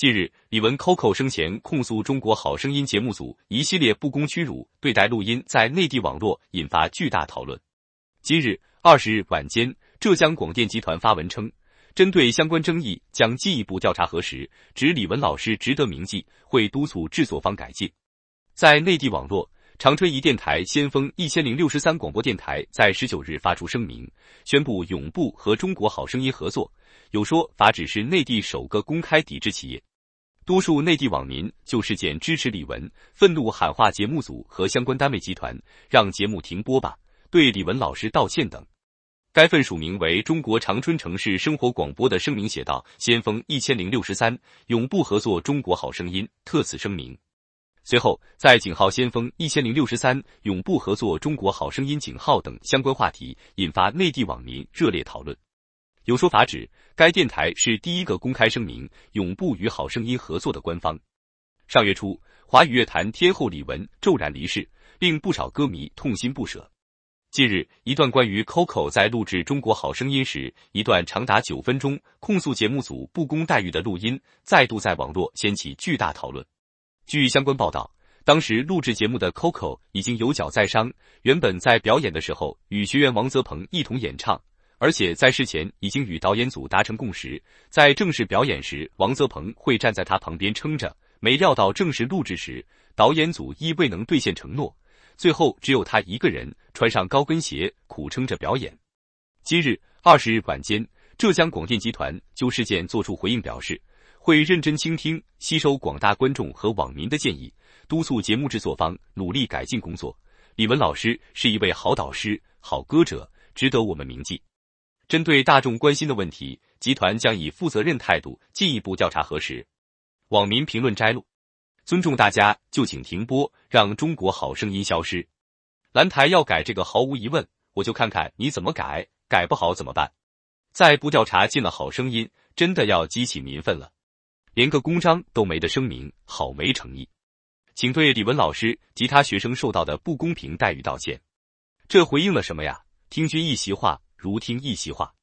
近日，李玟 coco 生前控诉中国好声音节目组一系列不公屈辱对待录音，在内地网络引发巨大讨论。今日二十日晚间，浙江广电集团发文称，针对相关争议将进一步调查核实，指李玟老师值得铭记，会督促制作方改进。在内地网络，长春一电台先锋一千零六十三广播电台在十九日发出声明，宣布永不和中国好声音合作。有说法只是内地首个公开抵制企业。多数内地网民就事件支持李玟，愤怒喊话节目组和相关单位集团，让节目停播吧，对李玟老师道歉等。该份署名为中国长春城市生活广播的声明写道：“先锋一千零六十三永不合作中国好声音，特此声明。”随后，在井号先锋一千零六十三永不合作中国好声音井号等相关话题引发内地网民热烈讨论。有说法指，该电台是第一个公开声明永不与《好声音》合作的官方。上月初，华语乐坛天后李玟骤然离世，令不少歌迷痛心不舍。近日，一段关于 Coco 在录制《中国好声音》时，一段长达九分钟控诉节目组不公待遇的录音，再度在网络掀起巨大讨论。据相关报道，当时录制节目的 Coco 已经有脚在伤，原本在表演的时候与学员王泽鹏一同演唱。而且在事前已经与导演组达成共识，在正式表演时，王泽鹏会站在他旁边撑着。没料到正式录制时，导演组亦未能兑现承诺，最后只有他一个人穿上高跟鞋苦撑着表演。今日二十日晚间，浙江广电集团就事件作出回应，表示会认真倾听、吸收广大观众和网民的建议，督促节目制作方努力改进工作。李文老师是一位好导师、好歌者，值得我们铭记。针对大众关心的问题，集团将以负责任态度进一步调查核实。网民评论摘录：尊重大家，就请停播，让《中国好声音》消失。蓝台要改这个，毫无疑问，我就看看你怎么改，改不好怎么办？再不调查，进了《好声音》，真的要激起民愤了。连个公章都没的声明，好没诚意。请对李文老师、及他学生受到的不公平待遇道歉。这回应了什么呀？听君一席话。如听一席话。